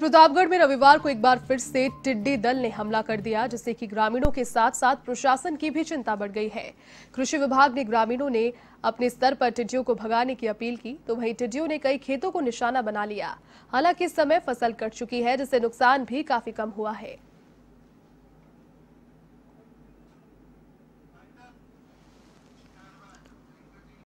प्रतापगढ़ में रविवार को एक बार फिर से टिड्डी दल ने हमला कर दिया जिससे कि ग्रामीणों के साथ साथ प्रशासन की भी चिंता बढ़ गई है कृषि विभाग ने ग्रामीणों ने अपने स्तर पर टिड्डियों को भगाने की अपील की तो वहीं टिड्डियों ने कई खेतों को निशाना बना लिया हालांकि इस समय फसल कट चुकी है जिससे नुकसान भी काफी कम हुआ है